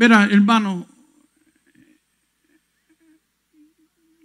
Mira, hermano,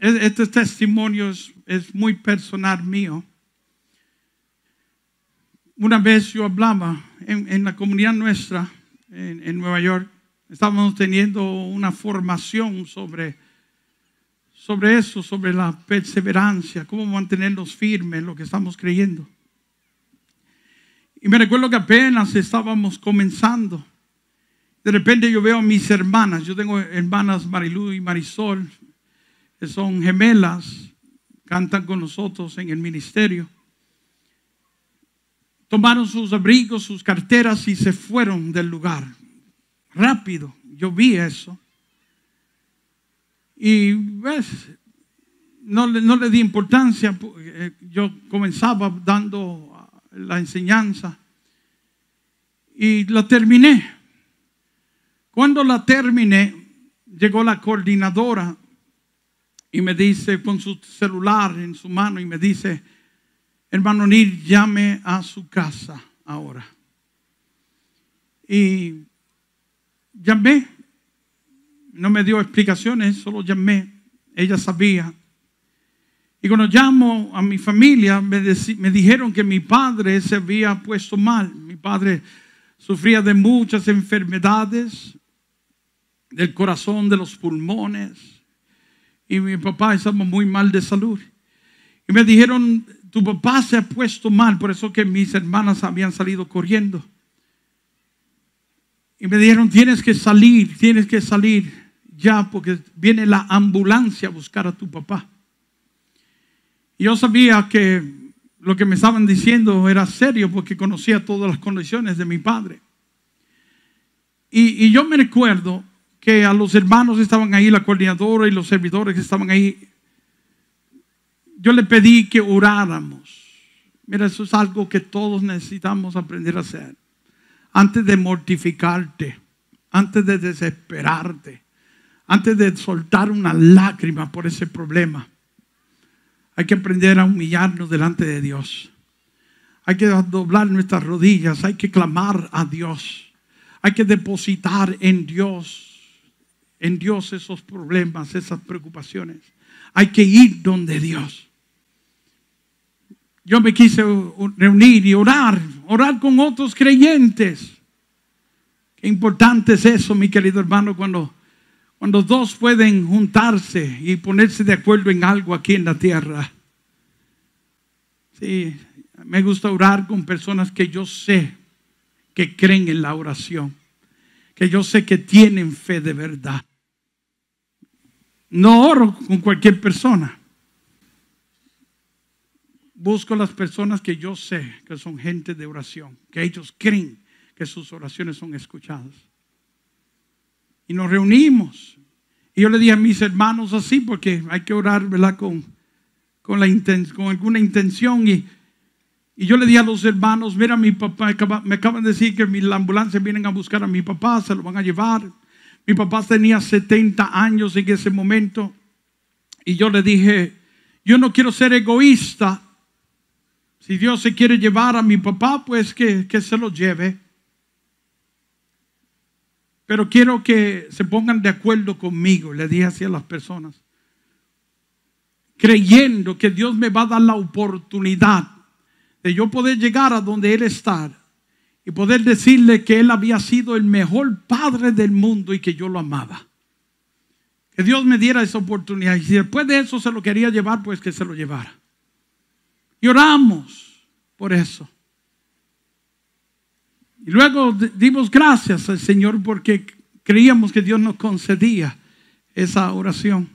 este testimonio es, muy personal mío. Una vez yo hablaba en, la comunidad nuestra, en, Nueva York, estábamos teniendo una formación sobre, sobre eso, sobre la perseverancia, cómo mantenernos firmes en lo que estamos creyendo. Y me recuerdo que apenas estábamos comenzando. De repente yo veo a mis hermanas, yo tengo hermanas Marilu y Marisol, que son gemelas, cantan con nosotros en el ministerio. Tomaron sus abrigos, sus carteras y se fueron del lugar. Rápido, yo vi eso. Y ves, no, le di importancia, eh, yo comenzaba dando la enseñanza y la terminé cuando la terminé, llegó la coordinadora y me dice con su celular en su mano y me dice, hermano Nir, llame a su casa ahora. Y llamé, no me dio explicaciones, solo llamé, ella sabía. Y cuando llamo a mi familia, me, me dijeron que mi padre se había puesto mal, mi padre sufría de muchas enfermedades, del corazón, de los pulmones. Y mi papá estaba muy mal de salud. Y me dijeron, tu papá se ha puesto mal, por eso que mis hermanas habían salido corriendo. Y me dijeron, tienes que salir, tienes que salir ya, porque viene la ambulancia a buscar a tu papá. Y yo sabía que lo que me estaban diciendo era serio, porque conocía todas las condiciones de mi padre. Y, y yo me recuerdo que a los hermanos estaban ahí, la coordinadora y los servidores que estaban ahí, yo le pedí que oráramos. Mira, eso es algo que todos necesitamos aprender a hacer. Antes de mortificarte, antes de desesperarte, antes de soltar una lágrima por ese problema, hay que aprender a humillarnos delante de Dios. Hay que doblar nuestras rodillas, hay que clamar a Dios, hay que depositar en Dios en Dios esos problemas, esas preocupaciones. Hay que ir donde Dios. Yo me quise reunir y orar, orar con otros creyentes. Qué importante es eso, mi querido hermano, cuando, cuando dos pueden juntarse y ponerse de acuerdo en algo aquí en la tierra. me gusta orar con personas que yo sé que creen en la oración, que yo sé que tienen fe de verdad. No oro con cualquier persona. Busco las personas que yo sé que son gente de oración, que ellos creen que sus oraciones son escuchadas. Y nos reunimos. Y yo le di a mis hermanos así, porque hay que orar, Con, con, la con alguna intención. Y, yo le di a los hermanos, mira, mi papá, me acaban de decir que la ambulancia vienen a buscar a mi papá, se lo van a llevar. Mi papá tenía 70 años en ese momento y yo le dije, yo no quiero ser egoísta. Si Dios se quiere llevar a mi papá, pues que, se lo lleve. Pero quiero que se pongan de acuerdo conmigo, le dije así a las personas, creyendo que Dios me va a dar la oportunidad de yo poder llegar a donde Él está y poder decirle que Él había sido el mejor padre del mundo y que yo lo amaba. Que Dios me diera esa oportunidad. Y si después de eso se lo quería llevar, pues que se lo llevara. Y oramos por eso. Y luego dimos gracias al Señor porque creíamos que Dios nos concedía esa oración.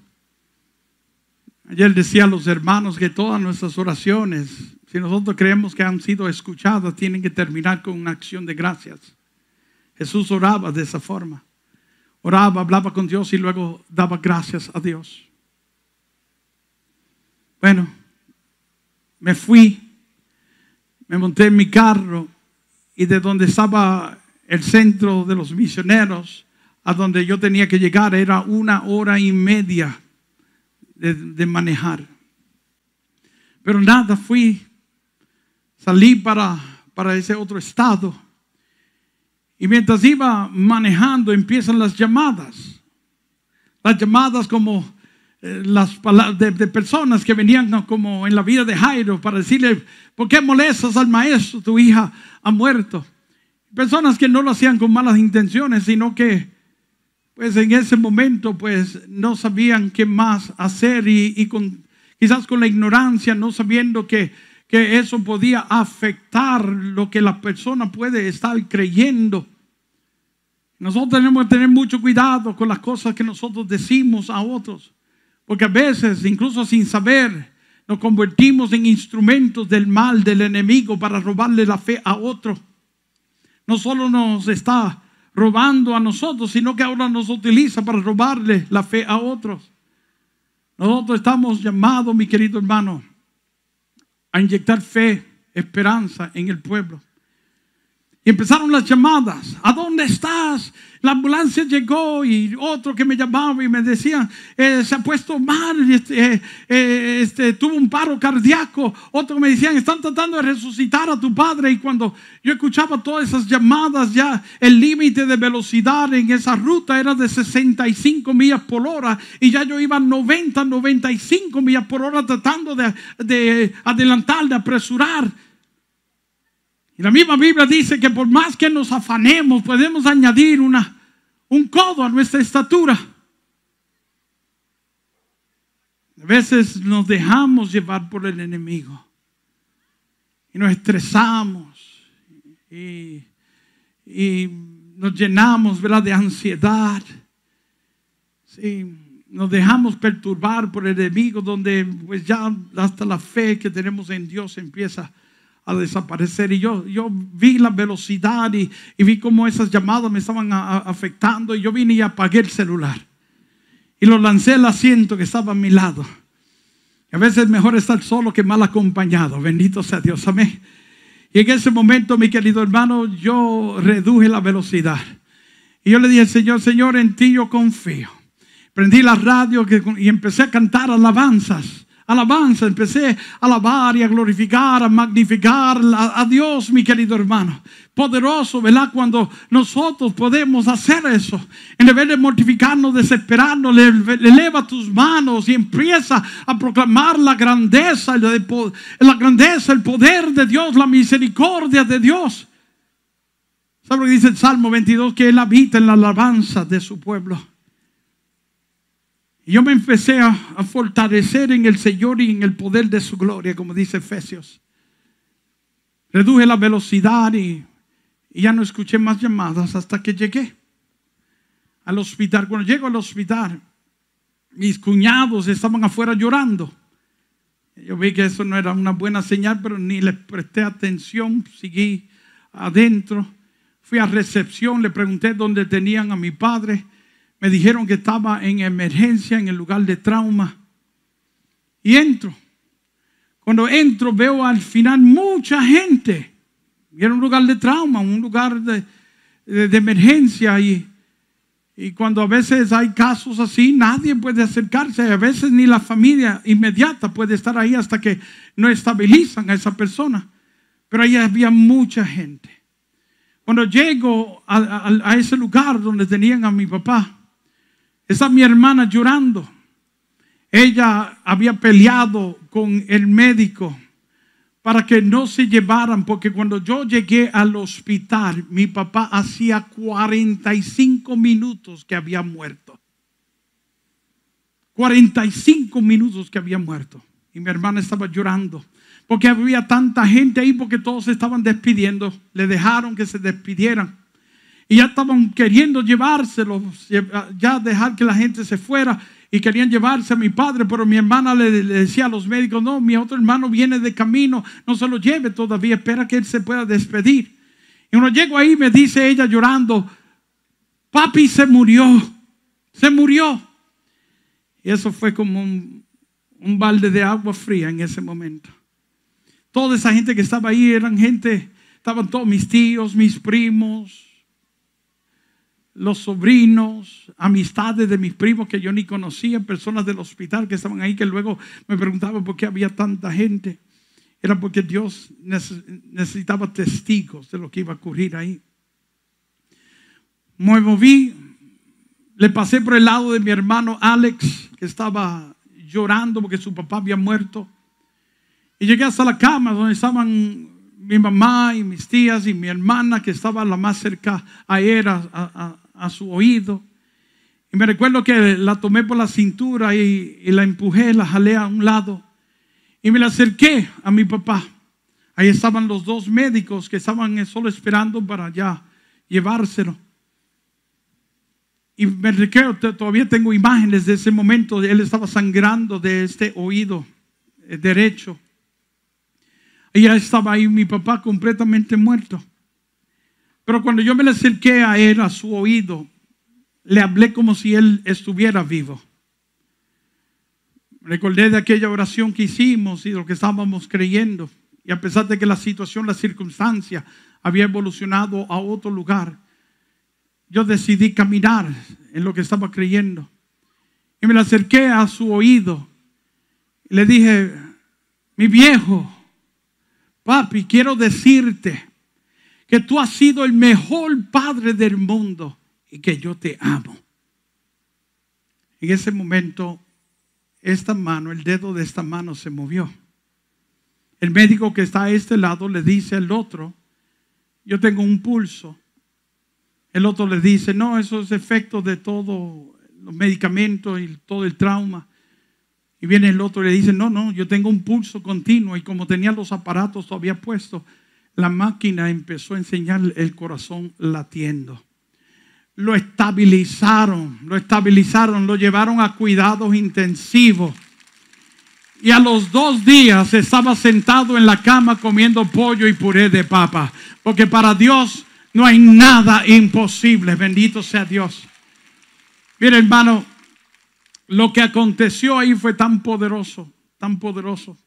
Ayer decía a los hermanos que todas nuestras oraciones si nosotros creemos que han sido escuchadas, tienen que terminar con una acción de gracias. Jesús oraba de esa forma. Oraba, hablaba con Dios y luego daba gracias a Dios. Bueno, me fui, me monté en mi carro y de donde estaba el centro de los misioneros a donde yo tenía que llegar era una hora y media de, de manejar. Pero nada, fui salí para, para ese otro estado. Y mientras iba manejando empiezan las llamadas. Las llamadas como eh, las de, de, personas que venían como en la vida de Jairo para decirle, ¿por qué molestas al maestro? Tu hija ha muerto. Personas que no lo hacían con malas intenciones, sino que pues en ese momento pues no sabían qué más hacer y, y con, quizás con la ignorancia, no sabiendo que que eso podía afectar lo que la persona puede estar creyendo. Nosotros tenemos que tener mucho cuidado con las cosas que nosotros decimos a otros, porque a veces, incluso sin saber, nos convertimos en instrumentos del mal, del enemigo, para robarle la fe a otros. No solo nos está robando a nosotros, sino que ahora nos utiliza para robarle la fe a otros. Nosotros estamos llamados, mi querido hermano, a inyectar fe, esperanza en el pueblo. Y empezaron las llamadas. ¿A dónde estás? La ambulancia llegó y otro que me llamaba y me decía, eh, se ha puesto mal, este, eh, eh, este, tuvo un paro cardíaco. Otro me decían, están tratando de resucitar a tu padre. Y cuando yo escuchaba todas esas llamadas, ya el límite de velocidad en esa ruta era de 65 millas por hora. Y ya yo iba 90, 95 millas por hora tratando de, de adelantar, de apresurar. Y la misma Biblia dice que por más que nos afanemos, podemos añadir una, un codo a nuestra estatura. A veces nos dejamos llevar por el enemigo y nos estresamos y, nos llenamos ¿verdad? de ansiedad. Sí, nos dejamos perturbar por el enemigo donde pues ya hasta la fe que tenemos en Dios empieza a a desaparecer. Y yo, yo vi la velocidad y, vi cómo esas llamadas me estaban afectando. Y yo vine y apagué el celular. Y lo lancé al asiento que estaba a mi lado. Y a veces es mejor estar solo que mal acompañado. Bendito sea Dios. Amén. Y en ese momento, mi querido hermano, yo reduje la velocidad. Y yo le dije, Señor, Señor, en ti yo confío. Prendí la radio y empecé a cantar alabanzas alabanza, empecé a alabar y a glorificar, a magnificar a, Dios, mi querido hermano poderoso, ¿verdad? Cuando nosotros podemos hacer eso, en vez de mortificarnos, desesperarnos, eleva tus manos y empieza a proclamar la grandeza, la grandeza, el poder de Dios, la misericordia de Dios. ¿Sabe lo que dice el Salmo 22? Que Él habita en la alabanza de su pueblo. Y yo me empecé a, fortalecer en el Señor y en el poder de su gloria, como dice Efesios. Reduje la velocidad y, y ya no escuché más llamadas hasta que llegué al hospital. Cuando llego al hospital, mis cuñados estaban afuera llorando. Yo vi que eso no era una buena señal, pero ni les presté atención, seguí adentro. Fui a recepción, le pregunté dónde tenían a mi padre. Me dijeron que estaba en emergencia en el lugar de trauma. Y entro. Cuando entro veo al final mucha gente. Era un lugar de trauma, un lugar de, emergencia. Y, y cuando a veces hay casos así, nadie puede acercarse. A veces ni la familia inmediata puede estar ahí hasta que no estabilizan a esa persona. Pero ahí había mucha gente. Cuando llego a ese lugar donde tenían a mi papá, esa es mi hermana llorando. Ella había peleado con el médico para que no se llevaran, porque cuando yo llegué al hospital, mi papá hacía 45 minutos que había muerto. 45 minutos que había muerto. Y mi hermana estaba llorando, porque había tanta gente ahí, porque todos se estaban despidiendo. Le dejaron que se despidieran y ya estaban queriendo llevárselos, ya dejar que la gente se fuera y querían llevarse a mi padre, pero mi hermana le, decía a los médicos, no, mi otro hermano viene de camino, no se lo lleve todavía, espera que él se pueda despedir. Y uno llego ahí, me dice ella llorando, papi se murió, se murió. Y eso fue como un balde de agua fría en ese momento. Toda esa gente que estaba ahí eran gente, estaban todos mis tíos, mis primos, los sobrinos, amistades de mis primos que yo ni conocía, personas del hospital que estaban ahí, que luego me preguntaban por qué había tanta gente. Era porque Dios necesitaba testigos de lo que iba a ocurrir ahí. Me moví, le pasé por el lado de mi hermano Alex, que estaba llorando porque su papá había muerto. Y llegué hasta la cama donde estaban mi mamá y mis tías y mi hermana que estaba la más cerca a, él, a, a su oído. Y me recuerdo que la tomé por la cintura y, la empujé, la jalé a un lado y me la acerqué a mi papá. Ahí estaban los dos médicos que estaban solo esperando para ya llevárselo. Y me recuerdo, todavía tengo imágenes de ese momento, él estaba sangrando de este oído eh, derecho. Y ya estaba ahí mi papá completamente muerto. Pero cuando yo me le acerqué a él, a su oído, le hablé como si él estuviera vivo. Recordé de aquella oración que hicimos y de lo que estábamos creyendo. Y a pesar de que la situación, la circunstancia había evolucionado a otro lugar, yo decidí caminar en lo que estaba creyendo. Y me le acerqué a su oído. le dije, mi viejo, papi, quiero decirte que tú has sido el mejor padre del mundo y que yo te amo. En ese momento, esta mano, el dedo de esta mano se movió. El médico que está a este lado le dice al otro, yo tengo un pulso. El otro le dice, no, eso es efecto de todos los medicamentos y todo el trauma. Y viene el otro y le dice, no, no, yo tengo un pulso continuo y como tenía los aparatos todavía puestos, la máquina empezó a enseñar el corazón latiendo. Lo estabilizaron, lo estabilizaron, lo llevaron a cuidados intensivos. Y a los dos días estaba sentado en la cama comiendo pollo y puré de papa. Porque para Dios no hay nada imposible. Bendito sea Dios. Mire hermano, lo que aconteció ahí fue tan poderoso, tan poderoso,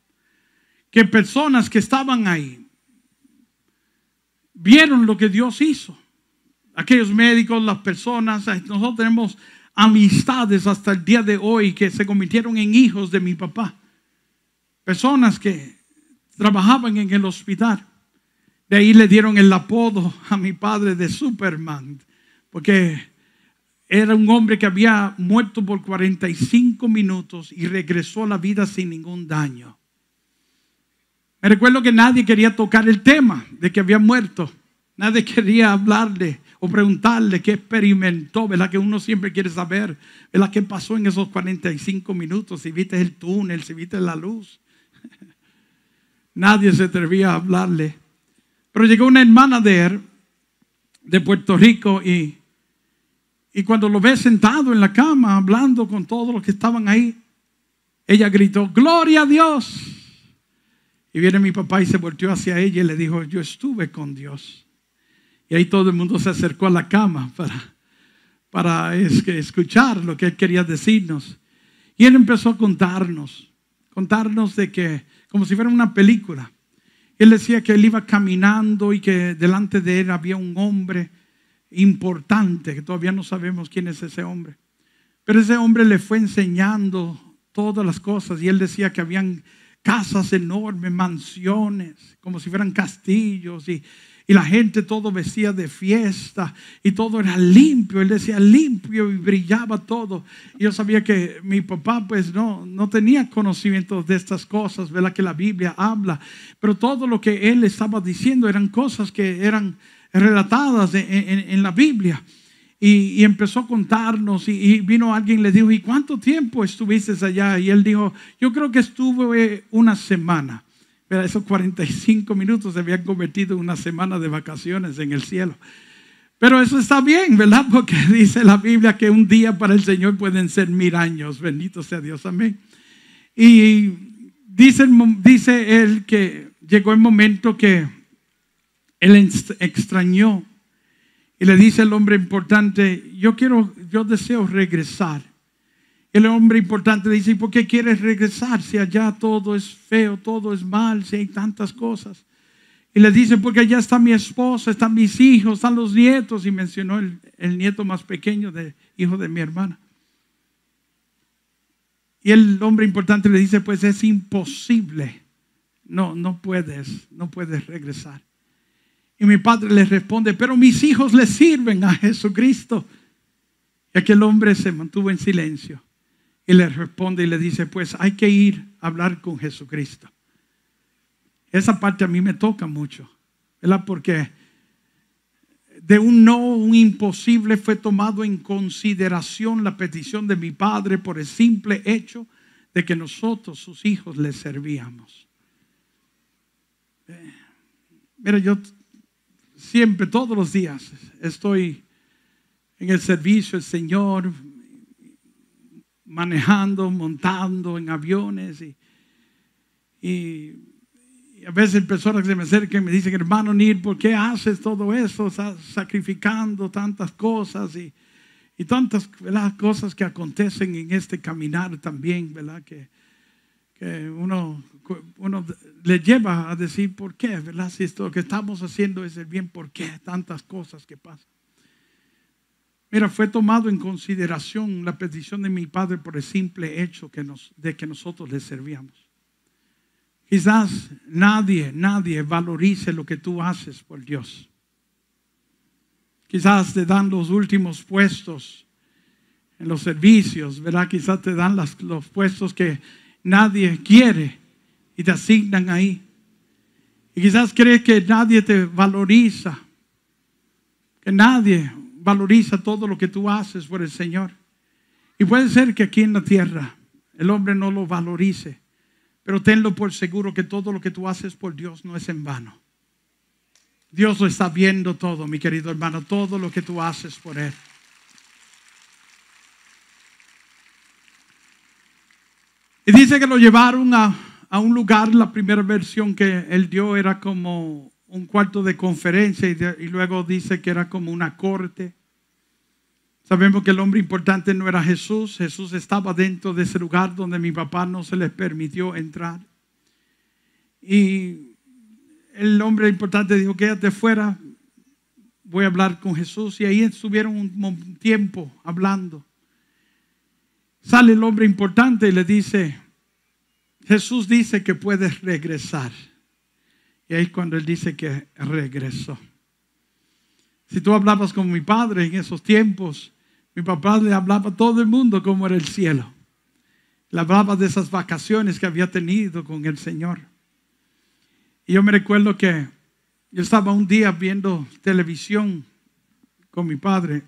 que personas que estaban ahí, vieron lo que Dios hizo. Aquellos médicos, las personas, nosotros tenemos amistades hasta el día de hoy que se convirtieron en hijos de mi papá. Personas que trabajaban en el hospital. De ahí le dieron el apodo a mi padre de Superman, porque era un hombre que había muerto por 45 minutos y regresó a la vida sin ningún daño. Me recuerdo que nadie quería tocar el tema de que había muerto. Nadie quería hablarle o preguntarle qué experimentó, ¿verdad? Que uno siempre quiere saber, ¿verdad? ¿Qué pasó en esos 45 minutos? Si viste el túnel, si viste la luz. Nadie se atrevía a hablarle. Pero llegó una hermana de él, de Puerto Rico, y, y cuando lo ve sentado en la cama, hablando con todos los que estaban ahí, ella gritó, Gloria a Dios. Y viene mi papá y se volvió hacia ella y le dijo, yo estuve con Dios. Y ahí todo el mundo se acercó a la cama para, para escuchar lo que él quería decirnos. Y él empezó a contarnos, contarnos de que, como si fuera una película. Él decía que él iba caminando y que delante de él había un hombre importante, que todavía no sabemos quién es ese hombre. Pero ese hombre le fue enseñando todas las cosas y él decía que habían casas enormes, mansiones, como si fueran castillos y, la gente todo vestía de fiesta y todo era limpio. Él decía limpio y brillaba todo. yo sabía que mi papá pues no, no tenía conocimiento de estas cosas, la Que la Biblia habla. Pero todo lo que él estaba diciendo eran cosas que eran relatadas en la Biblia. Y, empezó a contarnos y, vino alguien y le dijo, ¿y cuánto tiempo estuviste allá? Y él dijo, yo creo que estuve una semana. Pero esos 45 minutos se habían convertido en una semana de vacaciones en el cielo. Pero eso está bien, ¿verdad? Porque dice la Biblia que un día para el Señor pueden ser mil años. Bendito sea Dios, amén. Y dice él que llegó el momento que él extrañó y le dice el hombre importante, yo quiero, yo deseo regresar. El hombre importante dice, ¿y por qué quieres regresar si allá todo es feo, todo es mal, si hay tantas cosas? Y le dice, porque allá está mi esposa, están mis hijos, están los nietos. Y mencionó el, el nieto más pequeño, de, hijo de mi hermana. Y el hombre importante le dice, pues es imposible. No, no puedes, no puedes regresar. Y mi padre le responde, pero mis hijos le sirven a Jesucristo. Y aquel hombre se mantuvo en silencio y le responde y le dice, pues hay que ir a hablar con Jesucristo. Esa parte a mí me toca mucho, ¿verdad? Porque de un no, un imposible fue tomado en consideración la petición de mi padre por el simple hecho de que nosotros, sus hijos, le servíamos. Eh, mira, yo siempre, todos los días, estoy en el servicio del Señor, manejando, montando en aviones y, a veces personas que se me acercan me dicen, hermano Nir, ¿por qué haces todo eso? Estás sacrificando tantas cosas y, tantas cosas que acontecen en este caminar también, ¿verdad? Que uno, le lleva a decir por qué, ¿verdad? Si esto que estamos haciendo es el bien, ¿por qué tantas cosas que pasan? Mira, fue tomado en consideración la petición de mi padre por el simple hecho que nos, de que nosotros le servíamos. Quizás nadie, nadie valorice lo que tú haces por Dios. Quizás te dan los últimos puestos en los servicios, ¿verdad? Quizás te dan los puestos que nadie quiere y te asignan ahí. Y quizás crees que nadie te valoriza, que nadie valoriza todo lo que tú haces por el Señor. Y puede ser que aquí en la tierra el hombre no lo valorice, pero tenlo por seguro que todo lo que tú haces por Dios no es en vano. Dios lo está viendo todo, mi querido hermano, todo lo que tú haces por Él. dice que lo llevaron a, un lugar, la primera versión que él dio era como un cuarto de conferencia y, y, luego dice que era como una corte. Sabemos que el hombre importante no era Jesús, Jesús estaba dentro de ese lugar donde mi papá no se les permitió entrar. Y el hombre importante dijo, quédate fuera, voy a hablar con Jesús. Y ahí estuvieron un tiempo hablando. Sale el hombre importante y le dice, Jesús dice que puedes regresar. Y ahí es cuando él dice que regresó. Si tú hablabas con mi padre en esos tiempos, mi papá le hablaba a todo el mundo como era el cielo. Le hablaba de esas vacaciones que había tenido con el Señor. Y yo me recuerdo que yo estaba un día viendo televisión con mi padre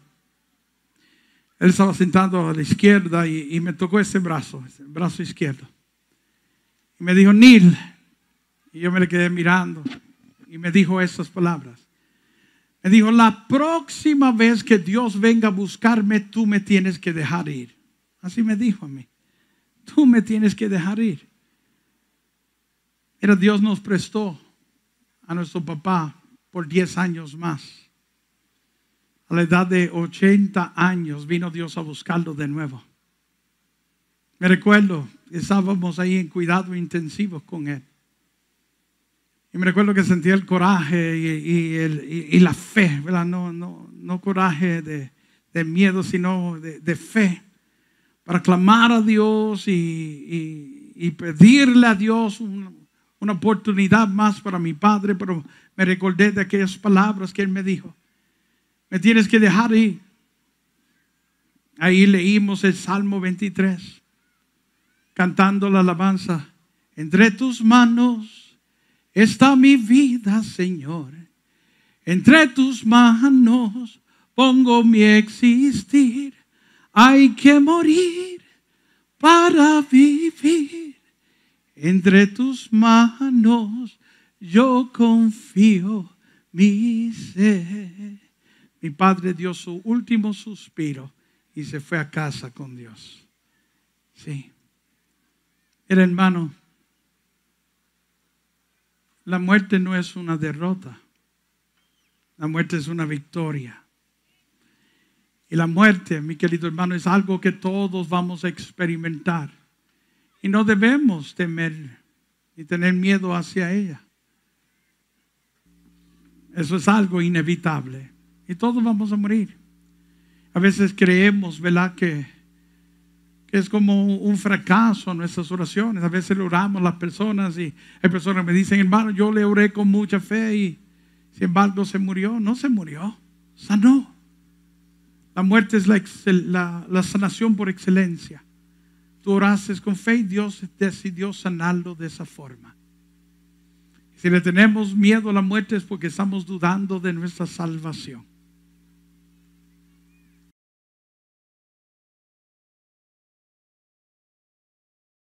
él estaba sentado a la izquierda y, me tocó ese brazo, el brazo izquierdo. Y me dijo, Neil. Y yo me le quedé mirando. Y me dijo esas palabras. Me dijo, la próxima vez que Dios venga a buscarme, tú me tienes que dejar ir. Así me dijo a mí. Tú me tienes que dejar ir. Era Dios nos prestó a nuestro papá por 10 años más a la edad de 80 años, vino Dios a buscarlo de nuevo. Me recuerdo, estábamos ahí en cuidado intensivo con él. Y me recuerdo que sentía el coraje y, la fe, No, coraje de, miedo, sino de, fe. Para clamar a Dios y, pedirle a Dios una oportunidad más para mi padre. Pero me recordé de aquellas palabras que él me dijo. Me tienes que dejar ahí. Ahí leímos el Salmo 23, cantando la alabanza. Entre tus manos está mi vida, Señor. Entre tus manos pongo mi existir. Hay que morir para vivir. Entre tus manos yo confío mi ser. Mi padre dio su último suspiro y se fue a casa con Dios. Sí. El hermano, la muerte no es una derrota. La muerte es una victoria. Y la muerte, mi querido hermano, es algo que todos vamos a experimentar. Y no debemos temer ni tener miedo hacia ella. Eso es algo inevitable. Y todos vamos a morir. A veces creemos, ¿verdad? Que, es como un fracaso nuestras oraciones. A veces le oramos a las personas y hay personas que me dicen, hermano, yo le oré con mucha fe y sin embargo se murió. No se murió, sanó. La muerte es la, la sanación por excelencia. Tú oraste con fe y Dios decidió sanarlo de esa forma. Si le tenemos miedo a la muerte es porque estamos dudando de nuestra salvación.